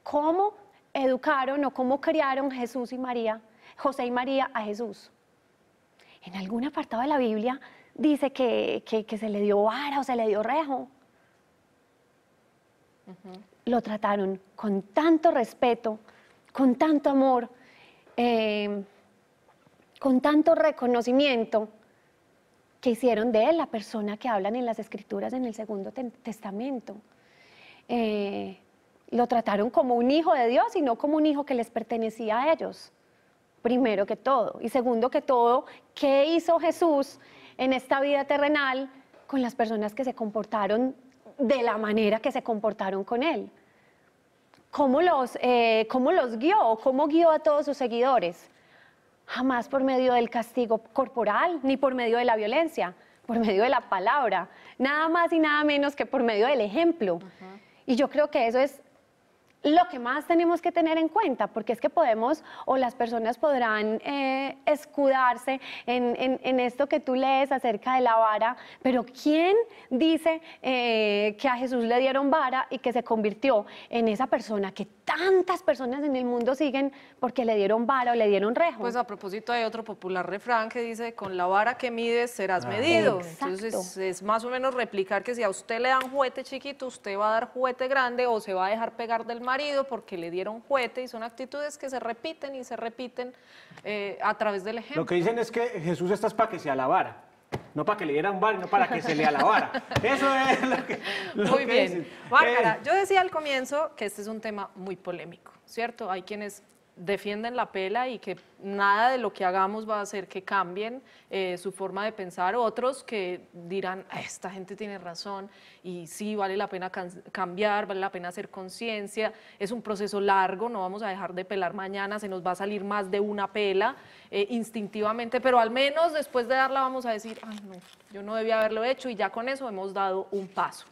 cómo educaron o cómo criaron Jesús y María, José y María a Jesús en algún apartado de la Biblia dice que, se le dio vara o se le dio rejo. Lo trataron con tanto respeto, con tanto amor, em, con tanto reconocimiento, que hicieron de él la persona que hablan en las escrituras en el Segundo Testamento. Eh, lo trataron como un hijo de Dios y no como un hijo que les pertenecía a ellos primero que todo. Y segundo que todo, ¿qué hizo Jesús en esta vida terrenal con las personas que se comportaron de la manera que se comportaron con él? ¿Cómo los, eh, cómo los guió? ¿Cómo guió a todos sus seguidores? Jamás por medio del castigo corporal ni por medio de la violencia, por medio de la palabra, nada más y nada menos que por medio del ejemplo. Y yo creo que eso es lo que más tenemos que tener en cuenta, porque es que podemos o las personas podrán eh, escudarse en, esto que tú lees acerca de la vara, pero ¿quién dice eh, que a Jesús le dieron vara y que se convirtió en esa persona que tantas personas en el mundo siguen porque le dieron vara o le dieron rejo? Pues a propósito hay otro popular refrán que dice, con la vara que mides serás ah, medido. Entonces es más o menos replicar que si a usted le dan juguete chiquito, usted va a dar juguete grande o se va a dejar pegar del mar marido porque le dieron juguete y son actitudes que se repiten y se repiten eh, a través del ejemplo. Lo que dicen es que Jesús está es para que se alabara. No para que le dieran bar, no para que se le alabara. Eso es lo que. muy bien. Bárbara, eh. yo decía al comienzo que este es un tema muy polémico, ¿cierto? Hay quienes defienden la pela y que nada de lo que hagamos va a hacer que cambien eh, su forma de pensar. Otros que dirán, ah, esta gente tiene razón y sí, vale la pena cambiar, vale la pena hacer conciencia, es un proceso largo, no vamos a dejar de pelar mañana, se nos va a salir más de una pela eh, instintivamente, pero al menos después de darla vamos a decir, no, yo no debía haberlo hecho y ya con eso hemos dado un paso.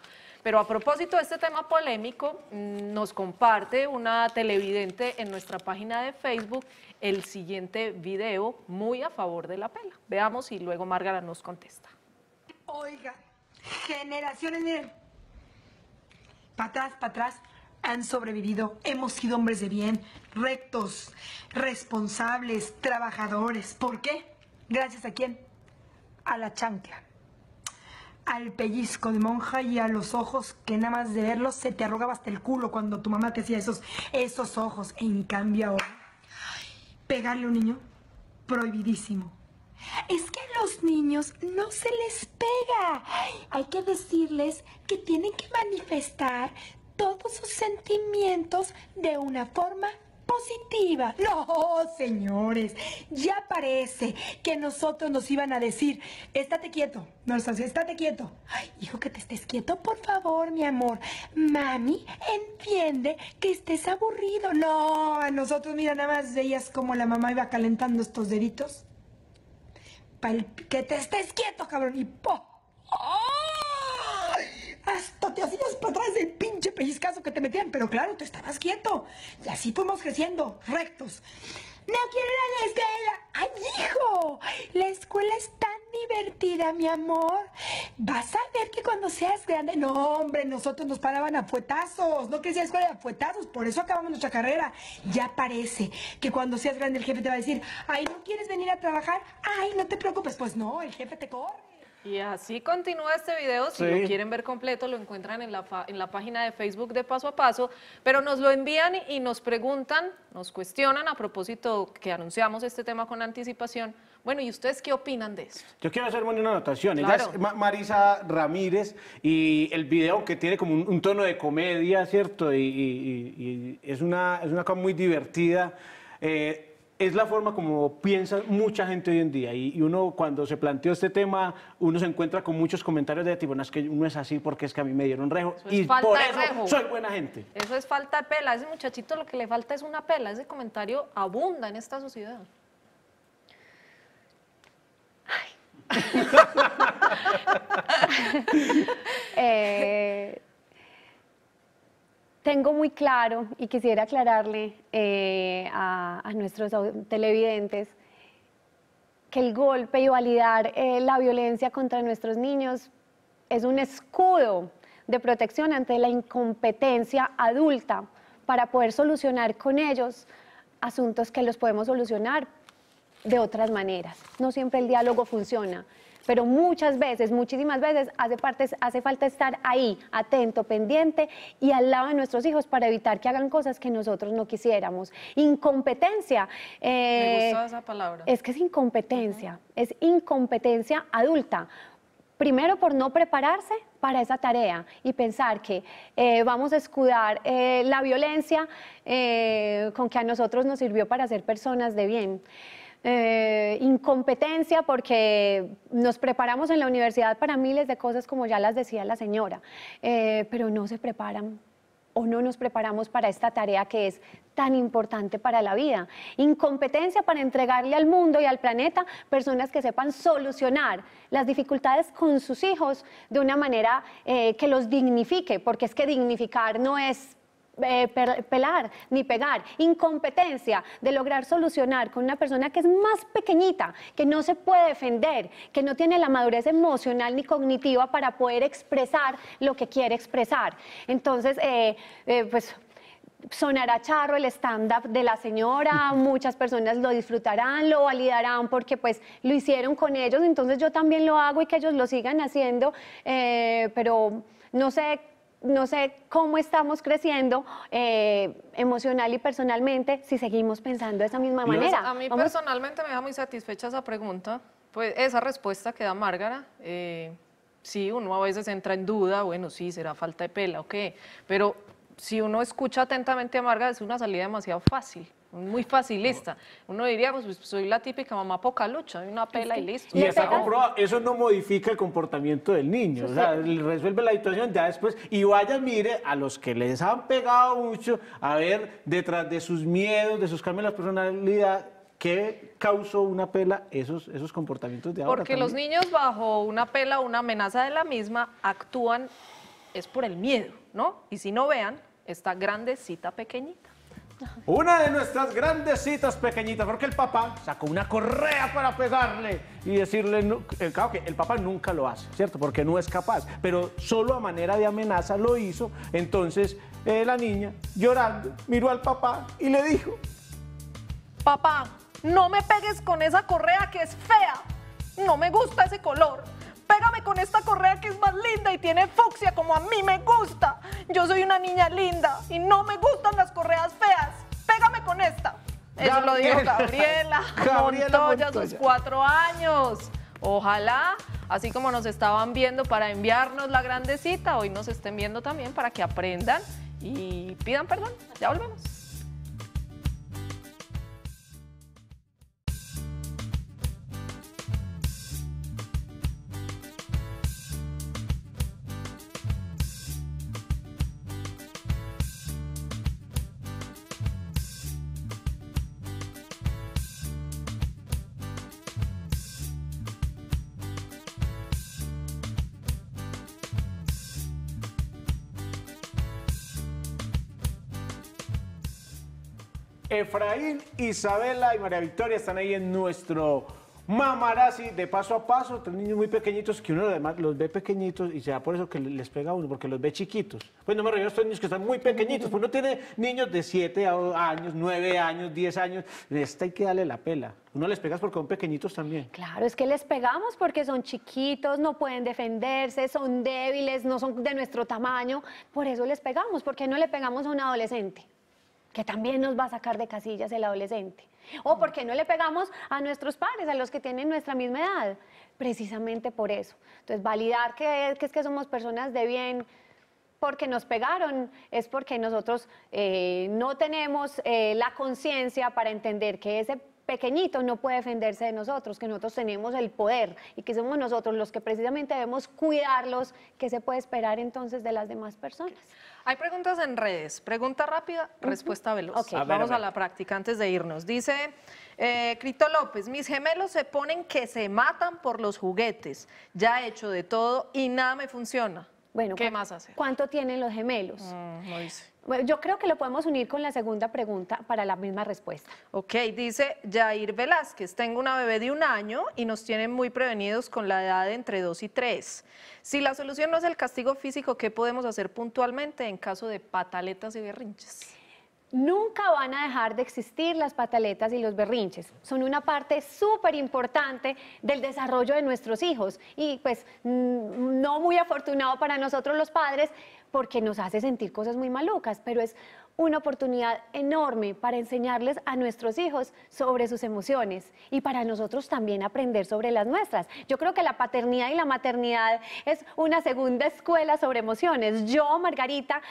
Pero a propósito de este tema polémico, mm, nos comparte una televidente en nuestra página de Facebook el siguiente video muy a favor de la pela. Veamos y luego Márgara nos contesta. Oiga, generaciones, miren, para atrás, para atrás, han sobrevivido. Hemos sido hombres de bien, rectos, responsables, trabajadores. ¿Por qué? Gracias a quién? A la chancla al pellizco de monja y a los ojos que nada más de verlos se te arrugaba hasta el culo cuando tu mamá te hacía esos, esos ojos. En cambio ahora, pegarle a un niño, prohibidísimo. Es que a los niños no se les pega. Hay que decirles que tienen que manifestar todos sus sentimientos de una forma positiva. No, señores, ya parece que nosotros nos iban a decir, estate quieto, no, estate quieto. Ay, hijo, que te estés quieto, por favor, mi amor. Mami, entiende que estés aburrido. No, a nosotros, mira, nada más veías como la mamá iba calentando estos deditos. que te estés quieto, cabrón, y po. ¡Oh! Hasta te hacías para atrás del pinche pellizcazo que te metían, pero claro, tú estabas quieto. Y así fuimos creciendo, rectos. No quiero ir a la escuela. ¡Ay, hijo! La escuela es tan divertida, mi amor. Vas a ver que cuando seas grande. No, hombre, nosotros nos paraban a fuetazos. No quería escuela a fuetazos. Por eso acabamos nuestra carrera. Ya parece que cuando seas grande el jefe te va a decir: Ay, ¿no quieres venir a trabajar? Ay, no te preocupes. Pues no, el jefe te corre. Y así continúa este video. Si lo quieren ver completo, lo encuentran en la, en la página de Facebook de Paso a Paso. Pero nos lo envían y nos preguntan, nos cuestionan a propósito que anunciamos este tema con anticipación. Bueno, ¿y ustedes qué opinan de eso? Yo quiero hacer una anotación. Ella es Marisa Ramírez y el video que tiene como un, tono de comedia, ¿cierto? Y, es, una, es una cosa muy divertida. Eh, es la forma como piensa mucha gente hoy en día. Y, uno cuando se planteó este tema, uno se encuentra con muchos comentarios de tipo, es que uno es así porque es que a mí me dieron rejo. y por eso soy buena gente. Eso es falta de pela. A ese muchachito lo que le falta es una pela. Ese comentario abunda en esta sociedad. Ay. eh, tengo muy claro y quisiera aclararle eh, a, nuestros televidentes que el golpe y validar eh, la violencia contra nuestros niños es un escudo de protección ante la incompetencia adulta para poder solucionar con ellos asuntos que los podemos solucionar de otras maneras. No siempre el diálogo funciona pero muchas veces, muchísimas veces hace, hace falta estar ahí, atento, pendiente y al lado de nuestros hijos para evitar que hagan cosas que nosotros no quisiéramos. Incompetencia. Eh, Me gustó esa palabra. Es que es incompetencia, es incompetencia adulta. Primero por no prepararse para esa tarea y pensar que eh, vamos a escudar eh, la violencia con que a nosotros nos sirvió para ser personas de bien. Eh, incompetencia porque nos preparamos en la universidad para miles de cosas, como ya las decía la señora, eh, pero no se preparan o no nos preparamos para esta tarea que es tan importante para la vida. Incompetencia para entregarle al mundo y al planeta personas que sepan solucionar las dificultades con sus hijos de una manera eh, que los dignifique, porque es que dignificar no es eh, pelar ni pegar, incompetencia de lograr solucionar con una persona que es más pequeñita, que no se puede defender, que no tiene la madurez emocional ni cognitiva para poder expresar lo que quiere expresar. Entonces, eh, eh, pues sonará charro el stand-up de la señora, muchas personas lo disfrutarán, lo validarán porque pues lo hicieron con ellos, entonces yo también lo hago y que ellos lo sigan haciendo, pero no sé no sé cómo estamos creciendo eh, emocional y personalmente si seguimos pensando de esa misma manera. a mí personalmente me deja muy satisfecha esa pregunta, pues esa respuesta que da Márgara. Eh, sí, uno a veces entra en duda, bueno, sí, será falta de pela o qué, pero si uno escucha atentamente a Márgara es una salida demasiado fácil. Muy facilista. Uno diría, pues, pues soy la típica mamá poca lucha, una pela y listo. Y está eso no modifica el comportamiento del niño, o sea, resuelve la situación ya después y vaya, mire, a los que les han pegado mucho, a ver, detrás de sus miedos, de sus cambios de la personalidad, ¿Qué causó una pela esos, esos comportamientos de ahora? Porque los niños bajo una pela, una amenaza de la misma, actúan, es por el miedo, ¿no? Y si no vean, esta grandecita pequeñita. Una de nuestras grandes citas pequeñitas, porque el papá sacó una correa para pegarle y decirle, eh, claro que el papá nunca lo hace, ¿cierto? Porque no es capaz, pero solo a manera de amenaza lo hizo. Entonces eh, la niña, llorando, miró al papá y le dijo, papá, no me pegues con esa correa que es fea, no me gusta ese color. Pégame con esta correa que es más linda y tiene fucsia como a mí me gusta. Yo soy una niña linda y no me gustan las correas feas. Pégame con esta. Eso lo dijo Gabriela, Gabriela Montoya, sus cuatro años. Ojalá, así como nos estaban viendo para enviarnos la grandecita, hoy nos estén viendo también para que aprendan y pidan perdón. Ya volvemos. Efraín, Isabela y María Victoria están ahí en nuestro mamarazzi de paso a paso. Tres niños muy pequeñitos que uno además los ve pequeñitos y sea por eso que les pega uno, porque los ve chiquitos. Pues no me refiero a estos niños que están muy pequeñitos, pues uno tiene niños de 7 años, 9 años, 10 años. Esta hay que darle la pela. Uno les pegas porque son pequeñitos también. Claro, es que les pegamos porque son chiquitos, no pueden defenderse, son débiles, no son de nuestro tamaño. Por eso les pegamos, porque no le pegamos a un adolescente que también nos va a sacar de casillas el adolescente. O porque no le pegamos a nuestros padres, a los que tienen nuestra misma edad, precisamente por eso. Entonces, validar que, es que somos personas de bien, porque nos pegaron, es porque nosotros eh, no tenemos eh, la conciencia para entender que ese pequeñito no puede defenderse de nosotros, que nosotros tenemos el poder y que somos nosotros los que precisamente debemos cuidarlos, ¿qué se puede esperar entonces de las demás personas? Hay preguntas en redes. Pregunta rápida, respuesta veloz. Vamos a, la práctica antes de irnos. Dice eh, Crito López, mis gemelos se ponen que se matan por los juguetes. Ya he hecho de todo y nada me funciona. Bueno, ¿Qué más hace? ¿Cuánto tienen los gemelos? Mm, dice. Yo creo que lo podemos unir con la segunda pregunta para la misma respuesta. Ok, dice Jair Velázquez, tengo una bebé de un año y nos tienen muy prevenidos con la edad de entre dos y 3. Si la solución no es el castigo físico, ¿qué podemos hacer puntualmente en caso de pataletas y berrinches? Nunca van a dejar de existir las pataletas y los berrinches. Son una parte súper importante del desarrollo de nuestros hijos. Y pues no muy afortunado para nosotros los padres porque nos hace sentir cosas muy malucas, pero es una oportunidad enorme para enseñarles a nuestros hijos sobre sus emociones y para nosotros también aprender sobre las nuestras. Yo creo que la paternidad y la maternidad es una segunda escuela sobre emociones. Yo, Margarita,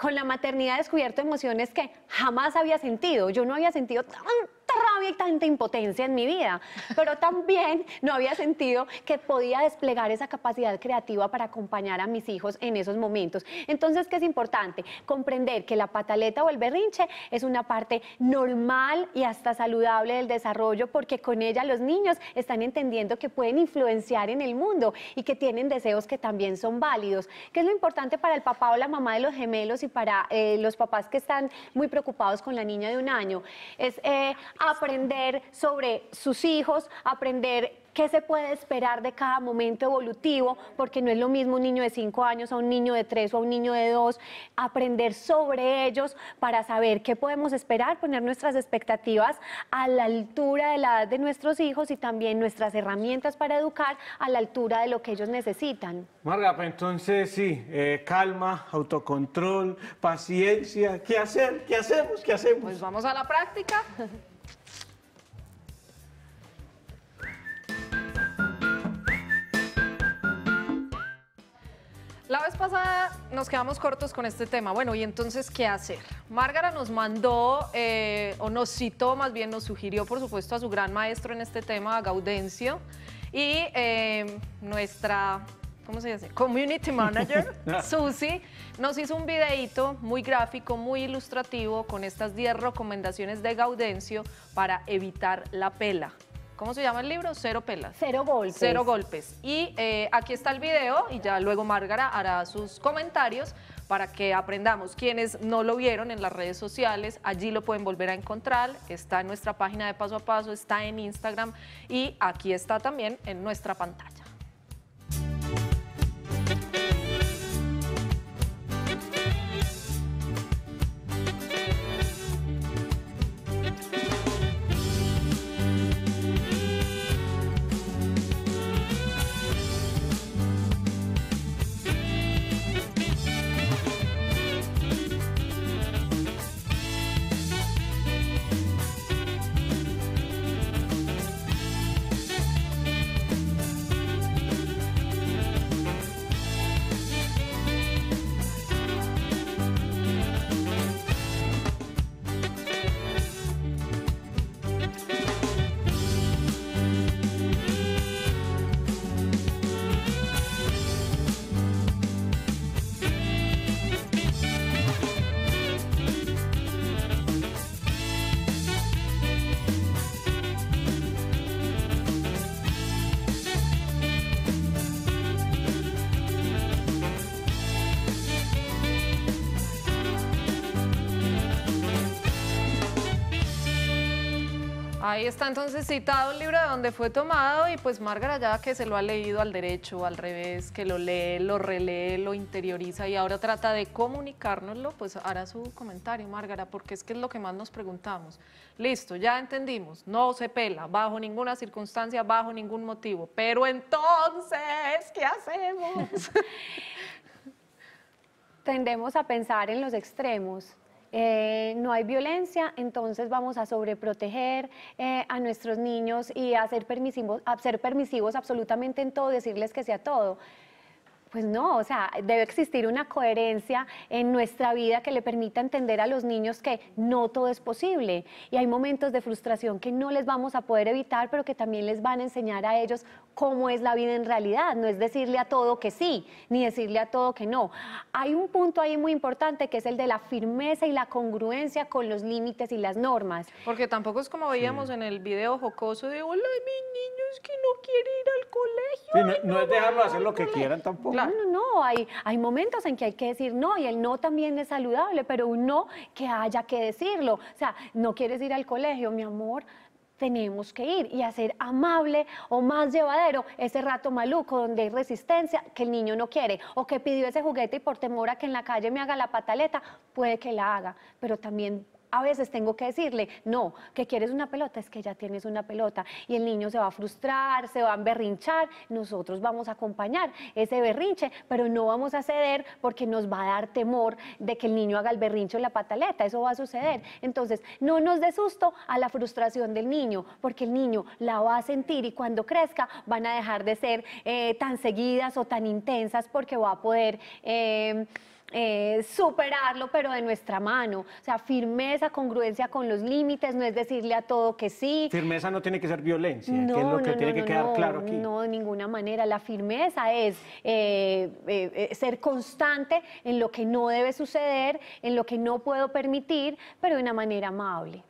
con la maternidad he descubierto emociones que jamás había sentido. Yo no había sentido tan rabia y tanta impotencia en mi vida, pero también no había sentido que podía desplegar esa capacidad creativa para acompañar a mis hijos en esos momentos. Entonces, ¿qué es importante? Comprender que la pataleta o el berrinche es una parte normal y hasta saludable del desarrollo porque con ella los niños están entendiendo que pueden influenciar en el mundo y que tienen deseos que también son válidos. ¿Qué es lo importante para el papá o la mamá de los gemelos y para eh, los papás que están muy preocupados con la niña de un año? Es eh, aprender sobre sus hijos, aprender ¿Qué se puede esperar de cada momento evolutivo? Porque no es lo mismo un niño de 5 años a un niño de tres o a un niño de dos. Aprender sobre ellos para saber qué podemos esperar, poner nuestras expectativas a la altura de la edad de nuestros hijos y también nuestras herramientas para educar a la altura de lo que ellos necesitan. Marga, pues entonces sí, eh, calma, autocontrol, paciencia. ¿Qué hacer? ¿Qué hacemos? ¿Qué hacemos? Pues vamos a la práctica. La vez pasada nos quedamos cortos con este tema. Bueno, ¿y entonces qué hacer? Márgara nos mandó, eh, o nos citó, más bien nos sugirió, por supuesto, a su gran maestro en este tema, a Gaudencio, y eh, nuestra ¿cómo se dice? Community Manager, ah. Susi, nos hizo un videíto muy gráfico, muy ilustrativo con estas 10 recomendaciones de Gaudencio para evitar la pela. ¿Cómo se llama el libro? Cero pelas. Cero golpes. Cero golpes. Y eh, aquí está el video y ya luego Márgara hará sus comentarios para que aprendamos. Quienes no lo vieron en las redes sociales, allí lo pueden volver a encontrar. Está en nuestra página de paso a paso, está en Instagram y aquí está también en nuestra pantalla. Ahí está entonces citado el libro de donde fue tomado y pues Márgara ya que se lo ha leído al derecho, al revés, que lo lee, lo relee, lo interioriza y ahora trata de comunicárnoslo, pues hará su comentario Márgara, porque es que es lo que más nos preguntamos. Listo, ya entendimos, no se pela bajo ninguna circunstancia, bajo ningún motivo, pero entonces, ¿qué hacemos? Tendemos a pensar en los extremos, eh, no hay violencia, entonces vamos a sobreproteger eh, a nuestros niños y ser permisivos, a ser permisivos absolutamente en todo, decirles que sea todo. Pues no, o sea, debe existir una coherencia en nuestra vida que le permita entender a los niños que no todo es posible y hay momentos de frustración que no les vamos a poder evitar, pero que también les van a enseñar a ellos cómo es la vida en realidad. No es decirle a todo que sí, ni decirle a todo que no. Hay un punto ahí muy importante que es el de la firmeza y la congruencia con los límites y las normas. Porque tampoco es como veíamos en el video jocoso de, hola, mi niño es que no quiere ir al colegio. no, es dejarlo hacer lo que quieran tampoco. No, no, no, hay, hay momentos en que hay que decir no y el no también es saludable, pero un no que haya que decirlo. O sea, no quieres ir al colegio, mi amor, tenemos que ir y hacer amable o más llevadero ese rato maluco donde hay resistencia que el niño no quiere o que pidió ese juguete y por temor a que en la calle me haga la pataleta, puede que la haga, pero también a veces tengo que decirle, no, que quieres una pelota, es que ya tienes una pelota. Y el niño se va a frustrar, se va a berrinchar, nosotros vamos a acompañar ese berrinche, pero no vamos a ceder porque nos va a dar temor de que el niño haga el berrinche o la pataleta, eso va a suceder. Entonces, no nos dé susto a la frustración del niño, porque el niño la va a sentir y cuando crezca van a dejar de ser eh, tan seguidas o tan intensas porque va a poder... Eh, eh, superarlo, pero de nuestra mano. O sea, firmeza, congruencia con los límites, no es decirle a todo que sí. Firmeza no tiene que ser violencia, que es lo que tiene que quedar claro aquí. No, de ninguna manera. La firmeza es eh, eh, ser constante en lo que no debe suceder, en lo que no puedo permitir, pero de una manera amable.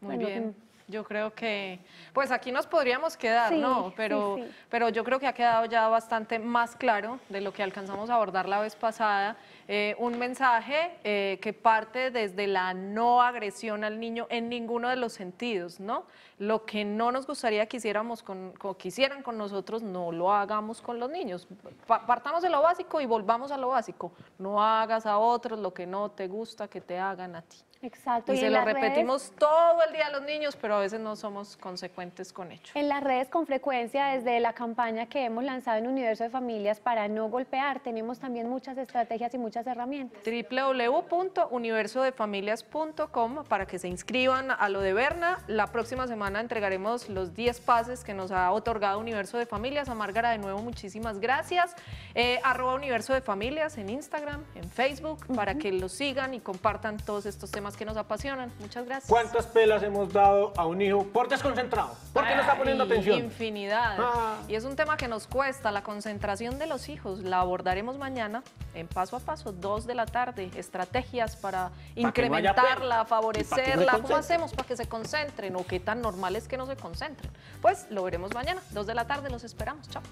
Muy bien. Mm. Yo creo que, pues aquí nos podríamos quedar, ¿no? Pero, pero yo creo que ha quedado ya bastante más claro de lo que alcanzamos a abordar la vez pasada eh, un mensaje eh, que parte desde la no agresión al niño en ninguno de los sentidos, ¿no? Lo que no nos gustaría que hiciéramos con, quisieran con nosotros, no lo hagamos con los niños. partamos de lo básico y volvamos a lo básico. No hagas a otros lo que no te gusta que te hagan a ti. Exacto. Y, se lo repetimos todo el día a los niños, pero a veces no somos consecuentes con ello. En las redes con frecuencia, desde la campaña que hemos lanzado en Universo de Familias para no golpear, tenemos también muchas estrategias y muchas herramientas. www.universodefamilias.com para que se inscriban a lo de Berna. La próxima semana entregaremos los 10 pases que nos ha otorgado Universo de Familias. A Márgara, de nuevo, muchísimas gracias. Eh, arroba Universo de Familias en Instagram, en Facebook, para que lo sigan y compartan todos estos temas que nos apasionan. Muchas gracias. ¿Cuántas pelas hemos dado a un hijo por desconcentrado? qué no está poniendo atención. Infinidad. Ah. Y es un tema que nos cuesta, la concentración de los hijos. La abordaremos mañana en paso a paso. 2 de la tarde, estrategias para, incrementarla, favorecerla, ¿cómo hacemos para que se concentren o qué tan normal es que no se concentren? Pues lo veremos mañana, 2 de la tarde, los esperamos, chao.